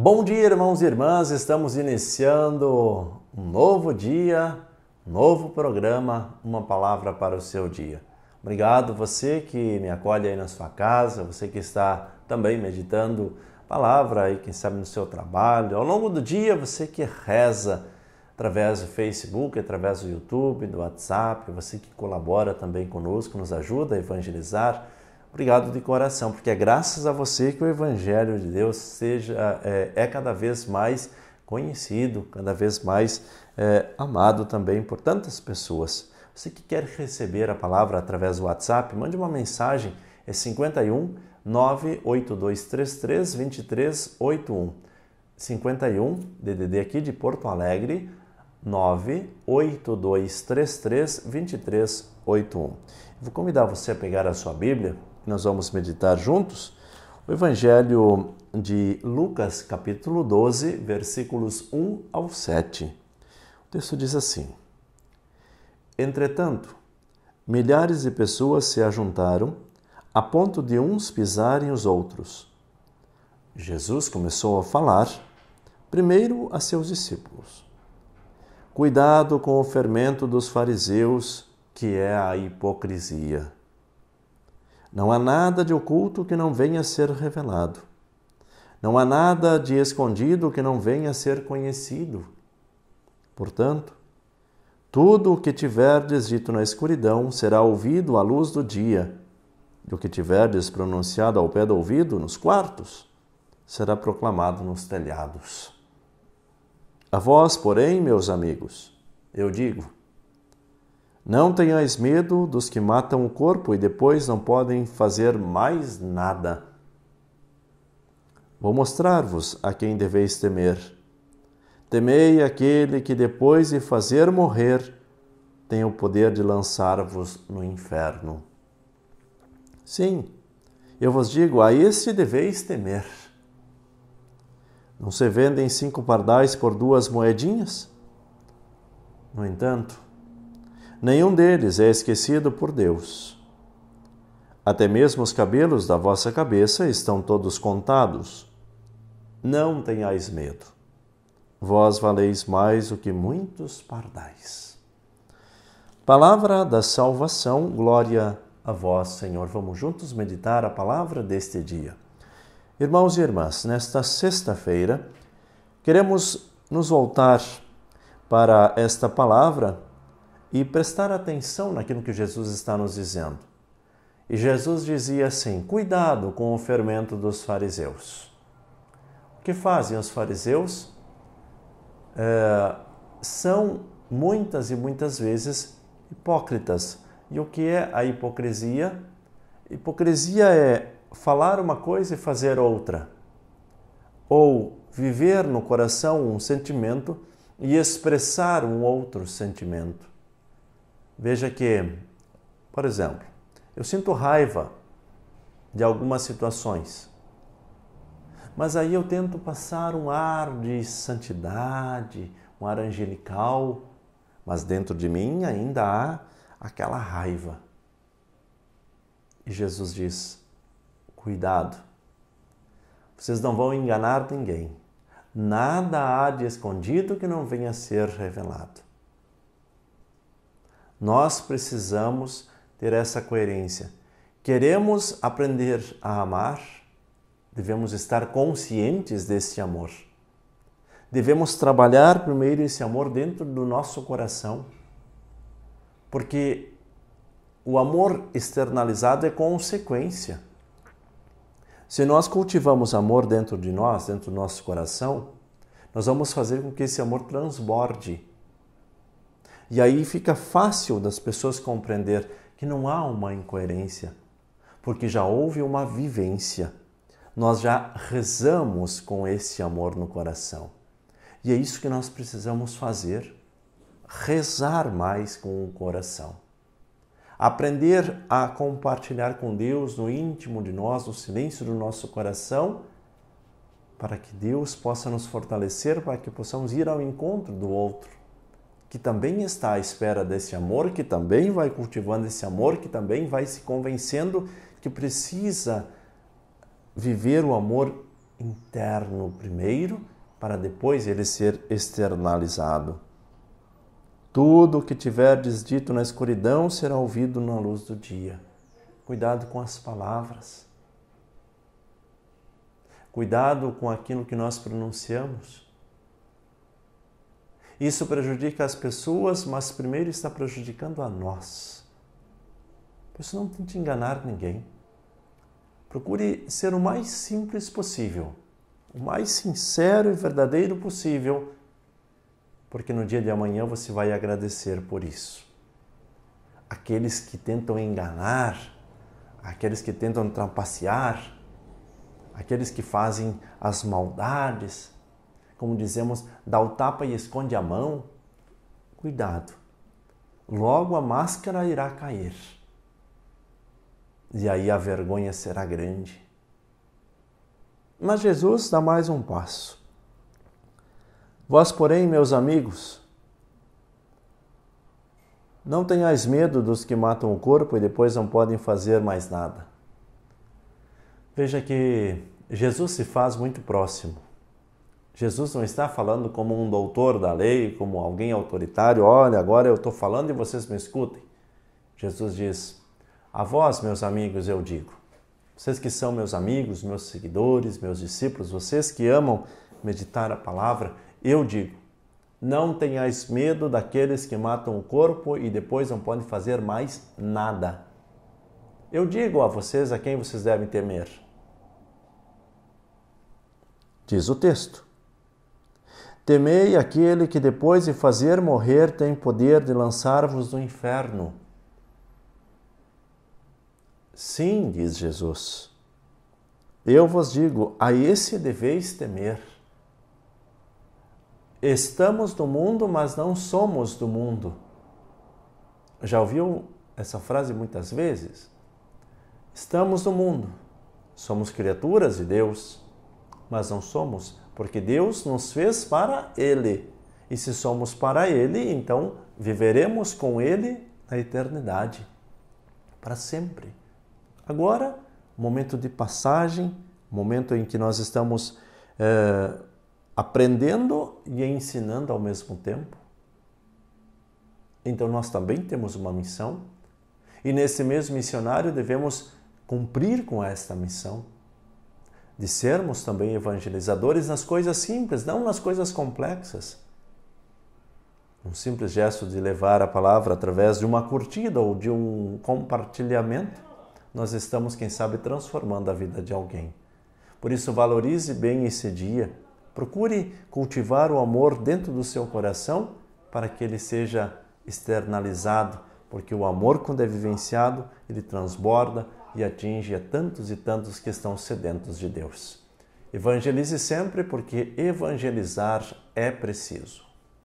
Bom dia, irmãos e irmãs. Estamos iniciando um novo dia, um novo programa, uma palavra para o seu dia. Obrigado você que me acolhe aí na sua casa, você que está também meditando a palavra aí, quem sabe no seu trabalho, ao longo do dia, você que reza através do Facebook, através do YouTube, do WhatsApp, você que colabora também conosco, nos ajuda a evangelizar Obrigado de coração, porque é graças a você que o Evangelho de Deus seja é, é cada vez mais conhecido, cada vez mais é, amado também por tantas pessoas. Você que quer receber a palavra através do WhatsApp, mande uma mensagem, é 51 98233 2381. 51 DDD aqui de Porto Alegre 98233 2381. Vou convidar você a pegar a sua Bíblia que nós vamos meditar juntos, o Evangelho de Lucas, capítulo 12, versículos 1 ao 7. O texto diz assim: Entretanto, milhares de pessoas se ajuntaram a ponto de uns pisarem os outros. Jesus começou a falar, primeiro a seus discípulos. Cuidado com o fermento dos fariseus, que é a hipocrisia. Não há nada de oculto que não venha a ser revelado. Não há nada de escondido que não venha a ser conhecido. Portanto, tudo o que tiverdes dito na escuridão será ouvido à luz do dia, e o que tiverdes pronunciado ao pé do ouvido, nos quartos, será proclamado nos telhados. A vós, porém, meus amigos, eu digo: não tenhais medo dos que matam o corpo e depois não podem fazer mais nada. Vou mostrar-vos a quem deveis temer. Temei aquele que depois de fazer morrer tem o poder de lançar-vos no inferno. Sim, eu vos digo, a este deveis temer. Não se vendem cinco pardais por duas moedinhas? No entanto, nenhum deles é esquecido por Deus. Até mesmo os cabelos da vossa cabeça estão todos contados. Não tenhais medo. Vós valeis mais do que muitos pardais. Palavra da salvação, glória a vós, Senhor. Vamos juntos meditar a palavra deste dia. Irmãos e irmãs, nesta sexta-feira, queremos nos voltar para esta palavra e prestar atenção naquilo que Jesus está nos dizendo. E Jesus dizia assim: Cuidado com o fermento dos fariseus. O que fazem os fariseus? É, são muitas e muitas vezes hipócritas. E o que é a hipocrisia? Hipocrisia é falar uma coisa e fazer outra, ou viver no coração um sentimento e expressar um outro sentimento. Veja que, por exemplo, eu sinto raiva de algumas situações, mas aí eu tento passar um ar de santidade, um ar angelical, mas dentro de mim ainda há aquela raiva. E Jesus diz: cuidado, vocês não vão enganar ninguém. Nada há de escondido que não venha a ser revelado. Nós precisamos ter essa coerência. Queremos aprender a amar, devemos estar conscientes desse amor. Devemos trabalhar primeiro esse amor dentro do nosso coração, porque o amor externalizado é consequência. Se nós cultivamos amor dentro de nós, dentro do nosso coração, nós vamos fazer com que esse amor transborde e aí fica fácil das pessoas compreender que não há uma incoerência, porque já houve uma vivência. Nós já rezamos com esse amor no coração. E é isso que nós precisamos fazer: rezar mais com o coração. Aprender a compartilhar com Deus no íntimo de nós, no silêncio do nosso coração, para que Deus possa nos fortalecer, para que possamos ir ao encontro do outro que também está à espera desse amor, que também vai cultivando esse amor, que também vai se convencendo que precisa viver o amor interno primeiro, para depois ele ser externalizado. Tudo o que tiverdes dito na escuridão será ouvido na luz do dia. Cuidado com as palavras. Cuidado com aquilo que nós pronunciamos. Isso prejudica as pessoas, mas primeiro está prejudicando a nós. Por isso não tente enganar ninguém. Procure ser o mais simples possível, o mais sincero e verdadeiro possível, porque no dia de amanhã você vai agradecer por isso. Aqueles que tentam enganar, aqueles que tentam trapacear, aqueles que fazem as maldades, como dizemos, dá o tapa e esconde a mão, cuidado, logo a máscara irá cair. E aí a vergonha será grande. Mas Jesus dá mais um passo. Vós, porém, meus amigos, não tenhais medo dos que matam o corpo e depois não podem fazer mais nada. Veja que Jesus se faz muito próximo. Jesus não está falando como um doutor da lei, como alguém autoritário, olha, agora eu estou falando e vocês me escutem. Jesus diz: A vós, meus amigos, eu digo. Vocês que são meus amigos, meus seguidores, meus discípulos, vocês que amam meditar a palavra, eu digo: não tenhais medo daqueles que matam o corpo e depois não podem fazer mais nada. Eu digo a vocês a quem vocês devem temer. Diz o texto. Temei aquele que depois de fazer morrer tem poder de lançar-vos no inferno. Sim, diz Jesus, eu vos digo, a esse deveis temer. Estamos do mundo, mas não somos do mundo. Já ouviu essa frase muitas vezes? Estamos no mundo, somos criaturas de Deus, mas não somos porque Deus nos fez para Ele. E se somos para Ele, então viveremos com Ele na eternidade, para sempre. Agora, momento de passagem, momento em que nós estamos é, aprendendo e ensinando ao mesmo tempo. Então, nós também temos uma missão, e nesse mesmo missionário devemos cumprir com esta missão de sermos também evangelizadores nas coisas simples, não nas coisas complexas. Um simples gesto de levar a palavra através de uma curtida ou de um compartilhamento, nós estamos, quem sabe, transformando a vida de alguém. Por isso, valorize bem esse dia. Procure cultivar o amor dentro do seu coração para que ele seja externalizado, porque o amor, quando é vivenciado, ele transborda, e atinge a tantos e tantos que estão sedentos de Deus. Evangelize sempre, porque evangelizar é preciso.